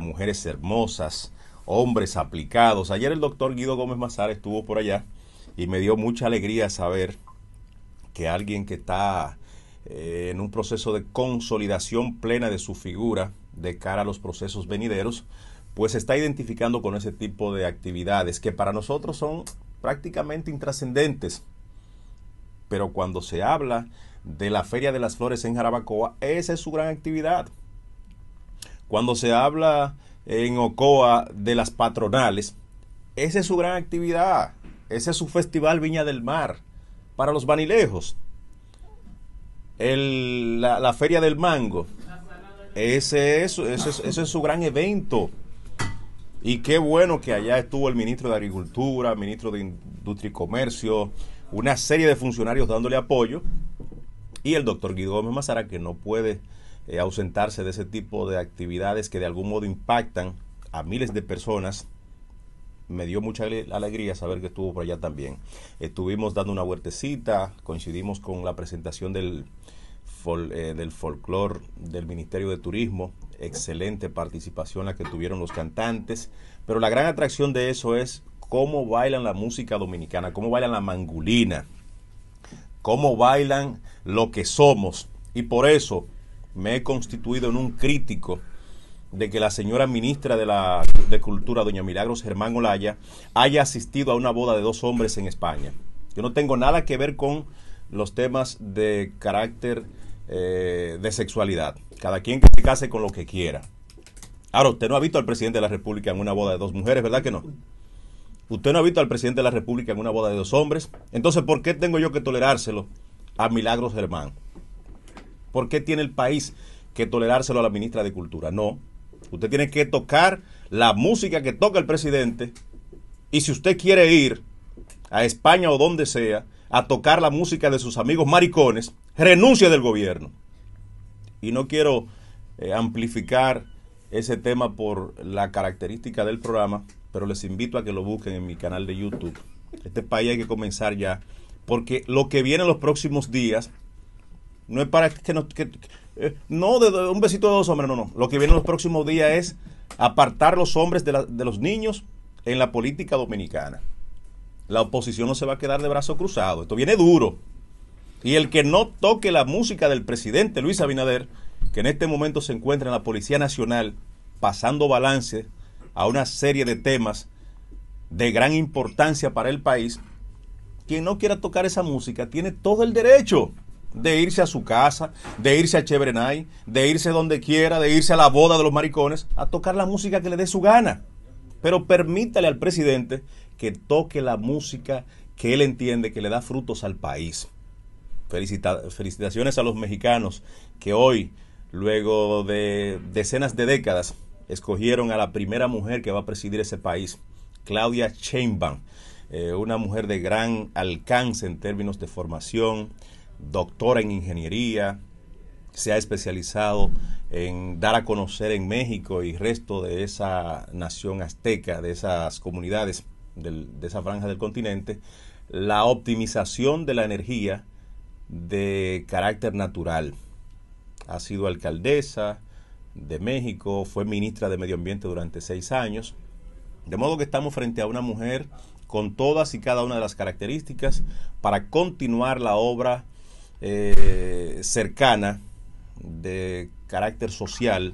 mujeres hermosas, hombres aplicados. Ayer el doctor Guido Gómez Mazar estuvo por allá y me dio mucha alegría saber que alguien que está eh, en un proceso de consolidación plena de su figura de cara a los procesos venideros, pues está identificando con ese tipo de actividades que para nosotros son prácticamente intrascendentes. Pero cuando se habla de la Feria de las Flores en Jarabacoa, esa es su gran actividad cuando se habla en Ocoa de las patronales, esa es su gran actividad, ese es su festival Viña del Mar para los banilejos. la, Feria del Mango, ese es, su gran evento. Y qué bueno que allá estuvo el ministro de Agricultura, ministro de Industria y Comercio, una serie de funcionarios dándole apoyo. Y el doctor Guido Gómez Mazara, que no puede eh, ausentarse de ese tipo de actividades que de algún modo impactan a miles de personas. Me dio mucha alegría saber que estuvo por allá también. Estuvimos dando una huertecita, coincidimos con la presentación del, eh, del folclore del Ministerio de Turismo. Excelente participación la que tuvieron los cantantes. Pero la gran atracción de eso es cómo bailan la música dominicana, cómo bailan la mangulina, cómo bailan lo que somos. Y por eso me he constituido en un crítico de que la señora ministra de, la, Cultura, doña Milagros Germán Olaya, haya asistido a una boda de dos hombres en España. Yo no tengo nada que ver con los temas de carácter eh, de sexualidad. Cada quien que se case con lo que quiera. Ahora, usted no ha visto al presidente de la República en una boda de dos mujeres, ¿verdad que no? Usted no ha visto al presidente de la República en una boda de dos hombres. Entonces, ¿por qué tengo yo que tolerárselo a Milagros Germán? ¿Por qué tiene el país que tolerárselo a la ministra de Cultura? No. Usted tiene que tocar la música que toca el presidente. Y si usted quiere ir a España o donde sea a tocar la música de sus amigos maricones, renuncie del gobierno. Y no quiero eh, amplificar ese tema por la característica del programa, pero les invito a que lo busquen en mi canal de YouTube. Este país hay que comenzar ya, porque lo que viene en los próximos días no es para que nos... Eh, no de, un besito de dos hombres, no, no. Lo que viene en los próximos días es apartar los hombres de, los niños en la política dominicana. La oposición no se va a quedar de brazos cruzados. Esto viene duro. Y el que no toque la música del presidente Luis Abinader, que en este momento se encuentra en la Policía Nacional pasando balance a una serie de temas de gran importancia para el país, quien no quiera tocar esa música tiene todo el derecho de irse a su casa, de irse a Chevrenay, de irse donde quiera, de irse a la boda de los maricones, a tocar la música que le dé su gana. Pero permítale al presidente que toque la música que él entiende que le da frutos al país. felicitaciones a los mexicanos que hoy, luego de decenas de décadas, escogieron a la primera mujer que va a presidir ese país, Claudia Sheinbaum, eh, una mujer de gran alcance en términos de formación, doctora en ingeniería, se ha especializado en dar a conocer en México y resto de esa nación azteca, de esas comunidades, de esa franja del continente, la optimización de la energía de carácter natural. Ha sido alcaldesa de México, fue ministra de Medio Ambiente durante seis años, de modo que estamos frente a una mujer con todas y cada una de las características para continuar la obra eh, cercana de carácter social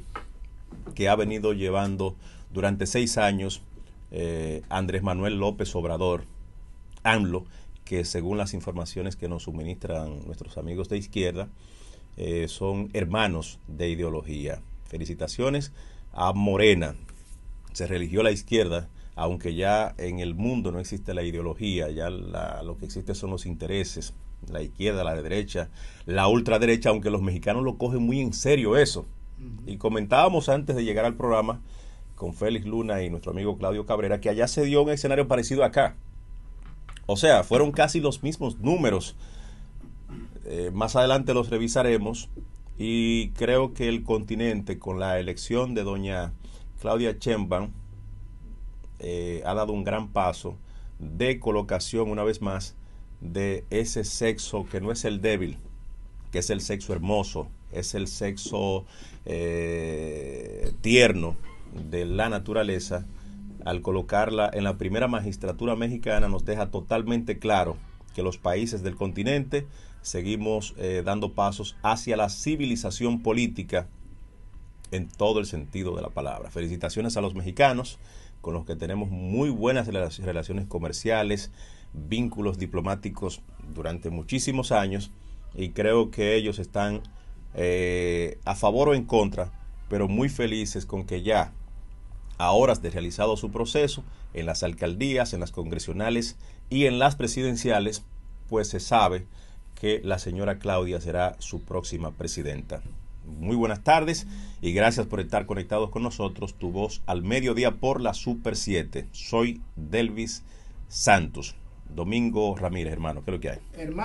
que ha venido llevando durante seis años eh, Andrés Manuel López Obrador, AMLO, que según las informaciones que nos suministran nuestros amigos de izquierda, eh, son hermanos de ideología. Felicitaciones a Morena. Se religió la izquierda, aunque ya en el mundo no existe la ideología, ya lo que existe son los intereses la izquierda, la derecha, la ultraderecha, aunque los mexicanos lo cogen muy en serio eso. Y comentábamos antes de llegar al programa con Félix Luna y nuestro amigo Claudio Cabrera que allá se dio un escenario parecido acá. O sea, fueron casi los mismos números. Eh, más adelante los revisaremos y creo que el continente con la elección de doña Claudia Chemba eh, ha dado un gran paso de colocación una vez más de ese sexo que no es el débil, que es el sexo hermoso, es el sexo eh, tierno de la naturaleza, al colocarla en la primera magistratura mexicana nos deja totalmente claro que los países del continente seguimos eh, dando pasos hacia la civilización política en todo el sentido de la palabra. Felicitaciones a los mexicanos con los que tenemos muy buenas relaciones comerciales, vínculos diplomáticos durante muchísimos años y creo que ellos están eh, a favor o en contra, pero muy felices con que ya, a horas de realizado su proceso, en las alcaldías, en las congresionales y en las presidenciales, pues se sabe que la señora Claudia será su próxima presidenta. Muy buenas tardes y gracias por estar conectados con nosotros. Tu voz al mediodía por la Super 7. Soy Delvis Santos. Domingo Ramírez, hermano, ¿qué es lo que hay?